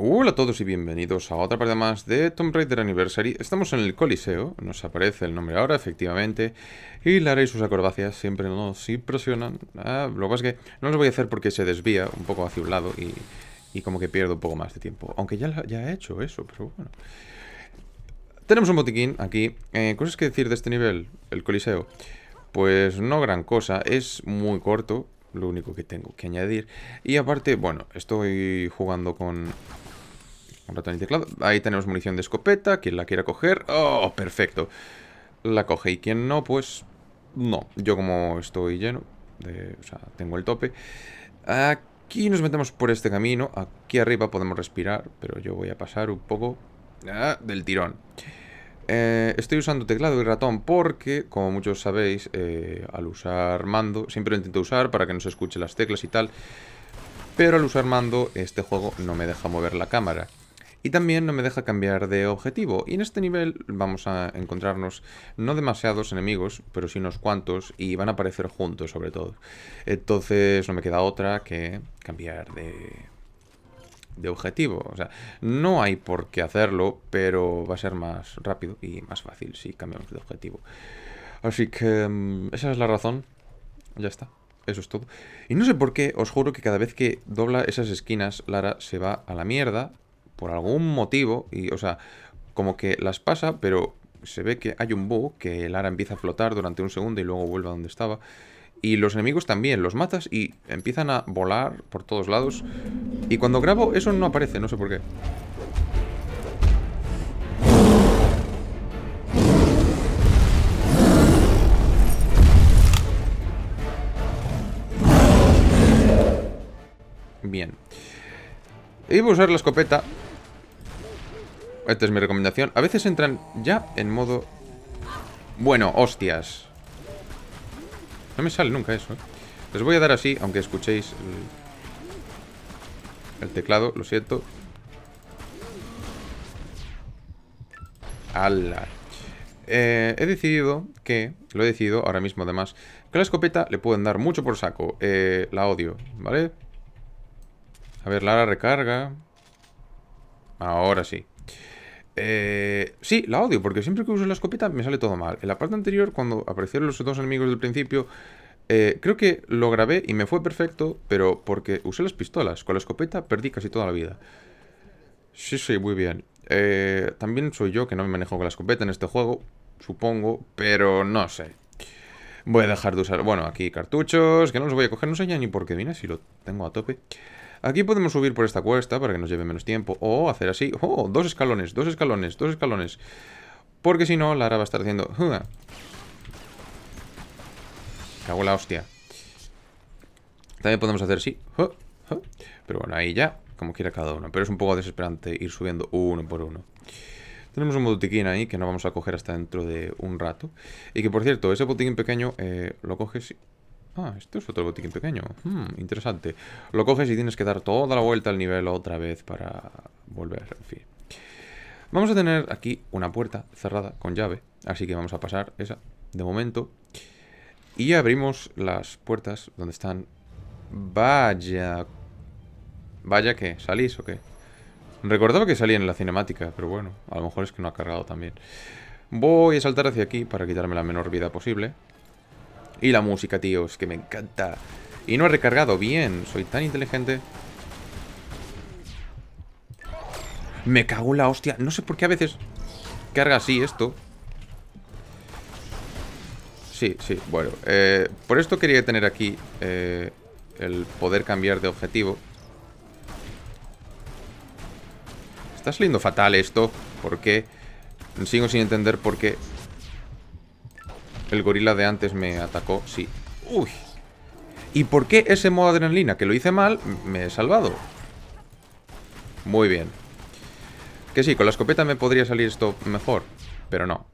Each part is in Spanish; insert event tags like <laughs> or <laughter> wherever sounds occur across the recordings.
Hola a todos y bienvenidos a otra parte más de Tomb Raider Anniversary. Estamos en el Coliseo, nos aparece el nombre ahora, efectivamente. Y le y sus acrobacias siempre nos impresionan. Ah, lo que pasa es que no lo voy a hacer porque se desvía un poco hacia un lado y, como que pierdo un poco más de tiempo. Aunque ya, ya he hecho eso, pero bueno. Tenemos un botiquín aquí. Eh, cosas que decir de este nivel, el Coliseo. Pues no gran cosa, es muy corto. Lo único que tengo que añadir. Y aparte, bueno, estoy jugando con ratón y teclado. Ahí tenemos munición de escopeta. Quien la quiera coger. ¡Oh, perfecto! La coge. Y quien no, pues... No. Yo como estoy lleno... o sea, tengo el tope. Aquí nos metemos por este camino. Aquí arriba podemos respirar. Pero yo voy a pasar un poco... Ah, del tirón. Eh, estoy usando teclado y ratón porque, como muchos sabéis, eh, al usar mando, siempre lo intento usar para que no se escuche las teclas y tal, pero al usar mando este juego no me deja mover la cámara y también no me deja cambiar de objetivo. Y en este nivel vamos a encontrarnos no demasiados enemigos, pero sí unos cuantos y van a aparecer juntos sobre todo. Entonces no me queda otra que cambiar de, de objetivo. O sea, no hay por qué hacerlo, pero va a ser más rápido y más fácil si cambiamos de objetivo. Así que mm, esa es la razón. Ya está. Eso es todo. Y no sé por qué, os juro que cada vez que dobla esas esquinas, Lara se va a la mierda por algún motivo, y, o sea, como que las pasa, pero se ve que hay un bug, que el ara empieza a flotar durante un segundo y luego vuelve a donde estaba. Y los enemigos también, los matas y empiezan a volar por todos lados. Y cuando grabo eso no aparece, no sé por qué. Bien. Iba a usar la escopeta, esta es mi recomendación. A veces entran ya en modo... Bueno, hostias. No me sale nunca eso, ¿eh? Les voy a dar así, aunque escuchéis el, teclado, lo siento. ¡Hala! Eh, he decidido que, lo he decidido ahora mismo además, que la escopeta le pueden dar mucho por saco. Eh, la odio, ¿vale? A ver, Lara recarga. Ahora sí. Eh, sí, la odio, porque siempre que uso la escopeta me sale todo mal. En la parte anterior, cuando aparecieron los dos enemigos del principio, eh, creo que lo grabé y me fue perfecto, pero porque usé las pistolas. Con la escopeta perdí casi toda la vida. Sí, sí, muy bien. Eh, también soy yo que no me manejo con la escopeta en este juego, supongo, pero no sé. Voy a dejar de usar, bueno, aquí cartuchos, que no los voy a coger, no sé ya ni por qué si lo tengo a tope. Aquí podemos subir por esta cuesta para que nos lleve menos tiempo. O hacer así. Oh, dos escalones, dos escalones, dos escalones. Porque si no, Lara va a estar haciendo... Cago la hostia. También podemos hacer así. Pero bueno, ahí ya, como quiera cada uno. Pero es un poco desesperante ir subiendo uno por uno. Tenemos un botiquín ahí que no vamos a coger hasta dentro de un rato. Y que, por cierto, ese botiquín pequeño eh, lo coges Ah, esto es otro botiquín pequeño. Hmm, interesante. Lo coges y tienes que dar toda la vuelta al nivel otra vez para volver. En fin. Vamos a tener aquí una puerta cerrada con llave. Así que vamos a pasar esa de momento. Y abrimos las puertas donde están... Vaya... Vaya que... ¿Salís o qué? Recordaba que salía en la cinemática, pero bueno. A lo mejor es que no ha cargado también. Voy a saltar hacia aquí para quitarme la menor vida posible. Y la música, tío, es que me encanta. Y no he recargado bien. Soy tan inteligente. Me cago en la hostia. No sé por qué a veces carga así esto. Sí, sí, bueno. Eh, por esto quería tener aquí eh, el poder cambiar de objetivo. Está saliendo fatal esto. ¿Por qué? Sigo sin entender por qué el gorila de antes me atacó, sí. Uy. ¿Y por qué ese modo adrenalina que lo hice mal me he salvado? Muy bien. Que sí, con la escopeta me podría salir esto mejor. Pero no.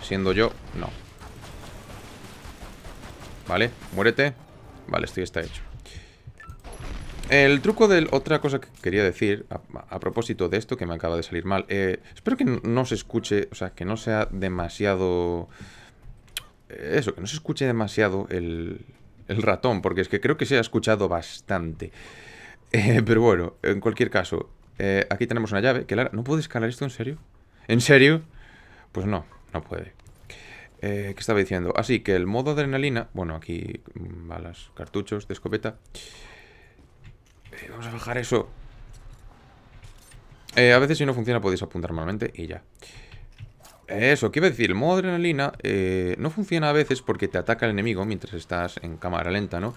Siendo yo, no. Vale, muérete. Vale, esto está hecho. El truco del... Otra cosa que quería decir a, propósito de esto que me acaba de salir mal. Eh, espero que no se escuche, o sea, que no sea demasiado eso, que no se escuche demasiado el, el ratón, porque es que creo que se ha escuchado bastante. <laughs> Eh, pero bueno, en cualquier caso, eh, aquí tenemos una llave. que ¿No puede escalar esto en serio? ¿En serio? Pues no, no puede. Eh, ¿Qué estaba diciendo? Así ah, que el modo adrenalina... Bueno, aquí balas, mm, cartuchos de escopeta. vamos a bajar eso. a veces si no funciona podéis apuntar normalmente y ya. Eso, ¿qué decir? El modo adrenalina eh, no funciona a veces porque te ataca el enemigo mientras estás en cámara lenta, ¿no?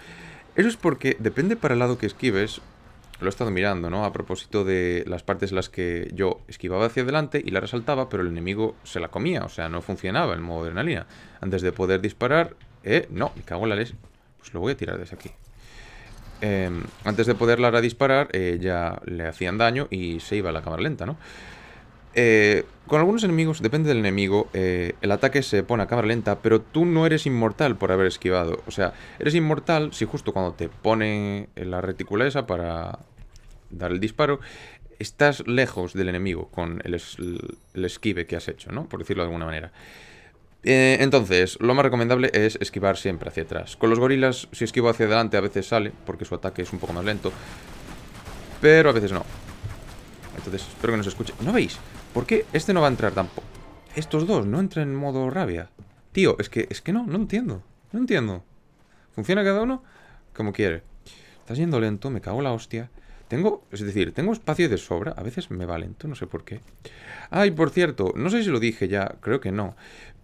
Eso es porque depende para el lado que esquives. Lo he estado mirando, ¿no? A propósito de las partes en las que yo esquivaba hacia adelante y la resaltaba, pero el enemigo se la comía, o sea, no funcionaba el modo adrenalina. Antes de poder disparar... Eh, no, me cago en la les... Pues lo voy a tirar desde aquí. Em, antes de poder Lara disparar, eh, ya le hacían daño y se iba a la cámara lenta, ¿no? Eh, con algunos enemigos, depende del enemigo, eh, el ataque se pone a cámara lenta, pero tú no eres inmortal por haber esquivado. O sea, eres inmortal si justo cuando te pone la retícula esa para dar el disparo, estás lejos del enemigo con el, esquive que has hecho, ¿no? Por decirlo de alguna manera. Eh, entonces, lo más recomendable es esquivar siempre hacia atrás. Con los gorilas, si esquivo hacia adelante a veces sale, porque su ataque es un poco más lento, pero a veces no. Entonces, espero que nos escuche. ¿No veis? ¿Por qué este no va a entrar tampoco? Estos dos no entran en modo rabia. Tío, es que, es que no, no entiendo. No entiendo. Funciona cada uno como quiere. Estás yendo lento, me cago la hostia. Tengo, es decir, tengo espacio de sobra. A veces me va lento, no sé por qué. Ay, por cierto, no sé si lo dije ya, creo que no.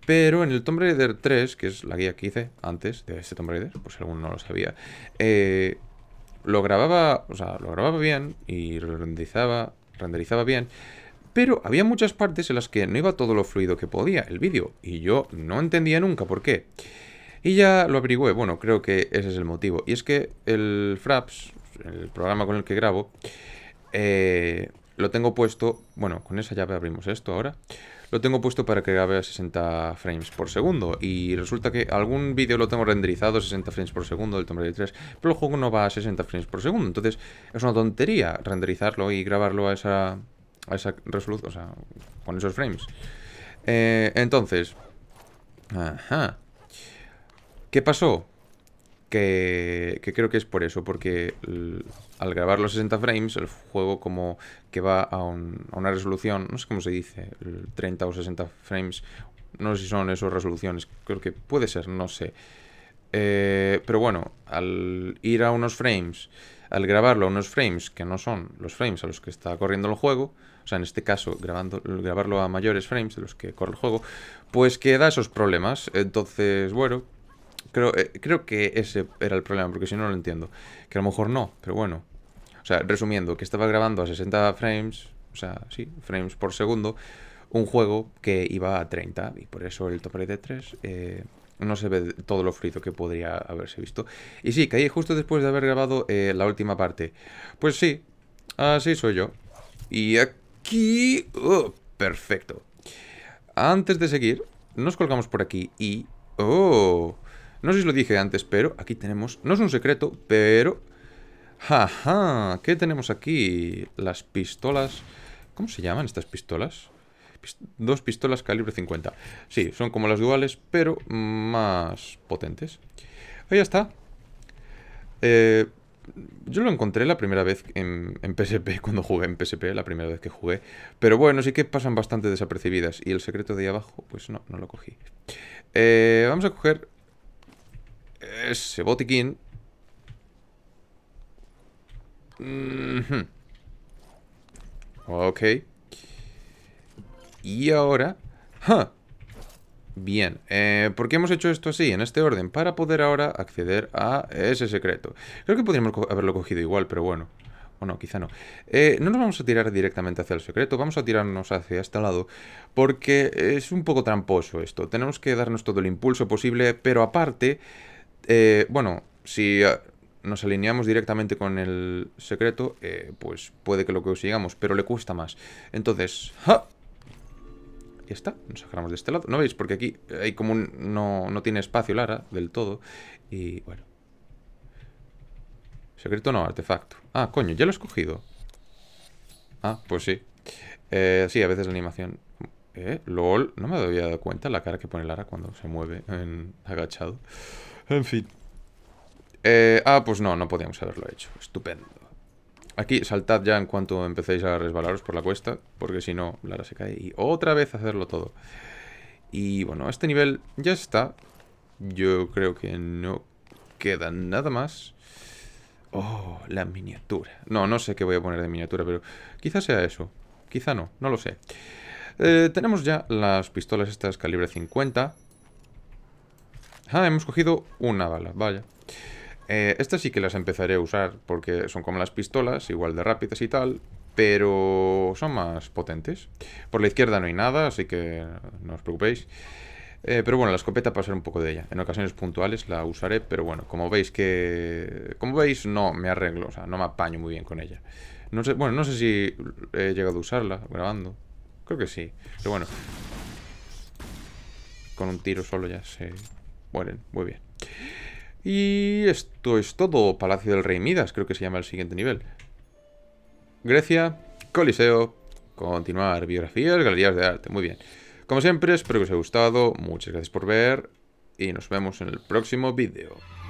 Pero en el Tomb Raider 3, que es la guía que hice antes de este Tomb Raider, por pues si alguno no lo sabía, eh, lo grababa, o sea, lo grababa bien y renderizaba, renderizaba bien. Pero había muchas partes en las que no iba todo lo fluido que podía el vídeo, y yo no entendía nunca por qué. Y ya lo averigüé, bueno, creo que ese es el motivo. Y es que el Fraps, el programa con el que grabo, eh, lo tengo puesto, bueno, con esa llave abrimos esto ahora, lo tengo puesto para que grabe a 60 frames por segundo y resulta que algún vídeo lo tengo renderizado a 60 frames por segundo del Tomb Raider 3, pero el juego no va a 60 frames por segundo, entonces es una tontería renderizarlo y grabarlo a esa a esa resolución, o sea, con esos frames. Eh, entonces, ajá. ¿Qué pasó? Que, creo que es por eso, porque al grabar los 60 frames, el juego como que va a, una resolución, no sé cómo se dice, 30 o 60 frames, no sé si son esas resoluciones, creo que puede ser, no sé. Eh, pero bueno, al ir a unos frames, al grabarlo a unos frames que no son los frames a los que está corriendo el juego, o sea, en este caso, grabando, grabarlo a mayores frames de los que corre el juego, pues que da esos problemas. Entonces, bueno, creo, eh, creo que ese era el problema, porque si no, lo entiendo. Que a lo mejor no, pero bueno. O sea, resumiendo, que estaba grabando a 60 frames, o sea, sí, frames por segundo, un juego que iba a 30, y por eso el Top de 3... Eh, no se ve todo lo frito que podría haberse visto. Y sí, caí justo después de haber grabado eh, la última parte. Pues sí, así soy yo. Y aquí. Oh, perfecto. Antes de seguir, nos colgamos por aquí y... ¡Oh! No sé si lo dije antes, pero aquí tenemos... No es un secreto, pero... ¡Jaja! ¿Qué tenemos aquí? Las pistolas... ¿Cómo se llaman estas pistolas? dos pistolas calibre 50. Sí, son como las duales, pero más potentes. Ahí está. Eh, yo lo encontré la primera vez en, PSP, <laughs> cuando jugué en PSP, la primera vez que jugué. Pero bueno, sí que pasan bastante desapercibidas. Y el secreto de ahí abajo, pues no, no lo cogí. Eh, vamos a coger ese botiquín. Ok. Y ahora... ¡Ja! Bien, eh, ¿por qué hemos hecho esto así, en este orden? Para poder ahora acceder a ese secreto. Creo que podríamos haberlo cogido igual, pero bueno. Bueno, quizá no. Eh, no nos vamos a tirar directamente hacia el secreto, vamos a tirarnos hacia este lado, porque es un poco tramposo esto. Tenemos que darnos todo el impulso posible, pero aparte, eh, bueno, si nos alineamos directamente con el secreto, pues puede que lo consigamos, pero le cuesta más. Entonces, ya está, nos sacamos de este lado. ¿No veis? Porque aquí hay como No, tiene espacio Lara del todo. Y bueno. Secreto no, artefacto. Ah, coño, ya lo he escogido. Ah, pues sí. Eh, sí, a veces la animación... Eh, lol, no me había dado cuenta la cara que pone Lara cuando se mueve en... agachado. En fin. Eh, ah, pues no, no podíamos haberlo hecho. Estupendo. Aquí saltad ya en cuanto empecéis a resbalaros por la cuesta, porque si no, Lara se cae y otra vez hacerlo todo. Y bueno, este nivel ya está. Yo creo que no queda nada más. Oh, la miniatura. No, no sé qué voy a poner de miniatura, pero quizás sea eso. Quizá no, no lo sé. Eh, tenemos ya las pistolas estas calibre 50. Ah, hemos cogido una bala, vaya. Eh, estas sí que las empezaré a usar porque son como las pistolas, igual de rápidas y tal, pero son más potentes. Por la izquierda no hay nada, así que no os preocupéis. Eh, pero bueno, la escopeta ser un poco de ella. En ocasiones puntuales la usaré, pero bueno, como veis que... Como veis, no me arreglo, o sea, no me apaño muy bien con ella. No sé, bueno, no sé si he llegado a usarla grabando. Creo que sí, pero bueno. Con un tiro solo ya se mueren, muy bien. Y esto es todo. Palacio del Rey Midas, creo que se llama el siguiente nivel. Grecia, Coliseo, continuar, biografías, galerías de arte. Muy bien. Como siempre, espero que os haya gustado. Muchas gracias por ver. Y nos vemos en el próximo vídeo.